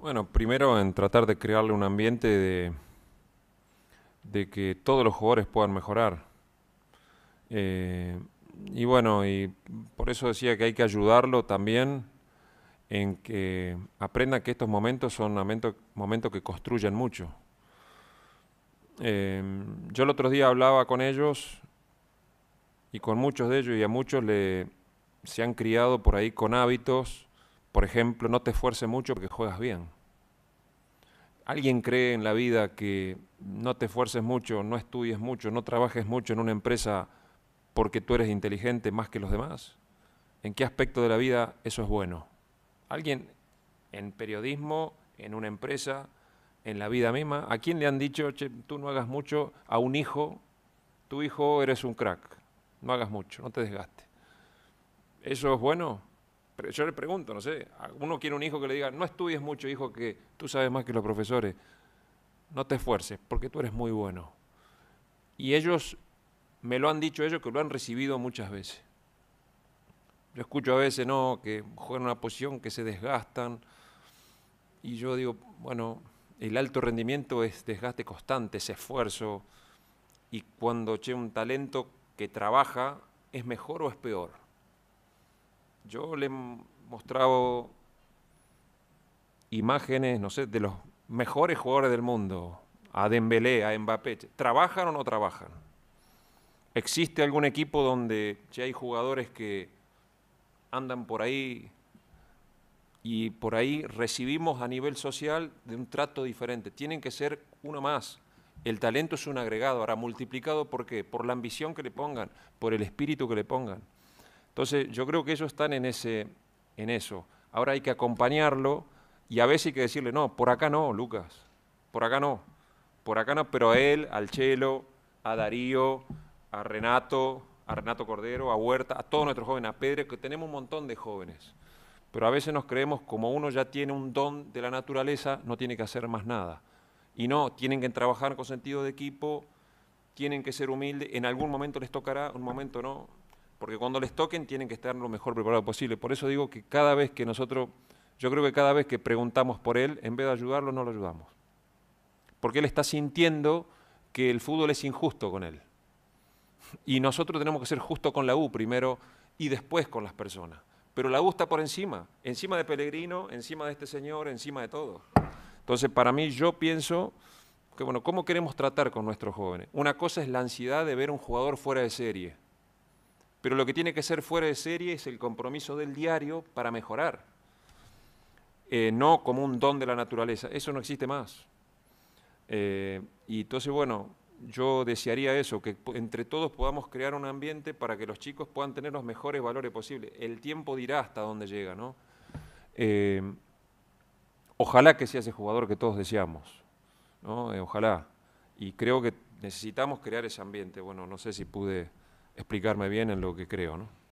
Bueno, primero en tratar de crearle un ambiente de, que todos los jugadores puedan mejorar. Eh, y bueno, y por eso decía que hay que ayudarlo también en que aprenda que estos momentos son momentos que construyen mucho. Eh, yo el otro día hablaba con ellos y con muchos de ellos y a muchos le, se han criado por ahí con hábitos por ejemplo, no te esfuerces mucho porque juegas bien. ¿Alguien cree en la vida que no te esfuerces mucho, no estudies mucho, no trabajes mucho en una empresa porque tú eres inteligente más que los demás? ¿En qué aspecto de la vida eso es bueno? ¿Alguien en periodismo, en una empresa, en la vida misma, a quién le han dicho, che, tú no hagas mucho a un hijo, tu hijo eres un crack, no hagas mucho, no te desgastes? ¿Eso es bueno? yo le pregunto, no sé, uno quiere un hijo que le diga, no estudies mucho, hijo, que tú sabes más que los profesores, no te esfuerces, porque tú eres muy bueno. Y ellos, me lo han dicho ellos, que lo han recibido muchas veces. Yo escucho a veces, no, que juegan una posición, que se desgastan, y yo digo, bueno, el alto rendimiento es desgaste constante, es esfuerzo, y cuando che un talento que trabaja, ¿es mejor o es peor? Yo le he mostrado imágenes, no sé, de los mejores jugadores del mundo, a Dembélé, a Mbappé. ¿Trabajan o no trabajan? ¿Existe algún equipo donde ya hay jugadores que andan por ahí y por ahí recibimos a nivel social de un trato diferente? Tienen que ser uno más. El talento es un agregado, ahora multiplicado por qué? Por la ambición que le pongan, por el espíritu que le pongan. Entonces, yo creo que ellos están en, ese, en eso. Ahora hay que acompañarlo y a veces hay que decirle, no, por acá no, Lucas, por acá no, por acá no, pero a él, al Chelo, a Darío, a Renato, a Renato Cordero, a Huerta, a todos nuestros jóvenes, a Pedro, que tenemos un montón de jóvenes. Pero a veces nos creemos como uno ya tiene un don de la naturaleza, no tiene que hacer más nada. Y no, tienen que trabajar con sentido de equipo, tienen que ser humildes, en algún momento les tocará, un momento no porque cuando les toquen tienen que estar lo mejor preparado posible. Por eso digo que cada vez que nosotros, yo creo que cada vez que preguntamos por él, en vez de ayudarlo, no lo ayudamos. Porque él está sintiendo que el fútbol es injusto con él. Y nosotros tenemos que ser justos con la U primero y después con las personas. Pero la U está por encima, encima de Pellegrino, encima de este señor, encima de todo. Entonces, para mí, yo pienso que, bueno, ¿cómo queremos tratar con nuestros jóvenes? Una cosa es la ansiedad de ver un jugador fuera de serie pero lo que tiene que ser fuera de serie es el compromiso del diario para mejorar, eh, no como un don de la naturaleza. Eso no existe más. Eh, y entonces, bueno, yo desearía eso, que entre todos podamos crear un ambiente para que los chicos puedan tener los mejores valores posibles. El tiempo dirá hasta dónde llega, ¿no? Eh, ojalá que sea ese jugador que todos deseamos, ¿no? ojalá. Y creo que necesitamos crear ese ambiente. Bueno, no sé si pude explicarme bien en lo que creo, ¿no?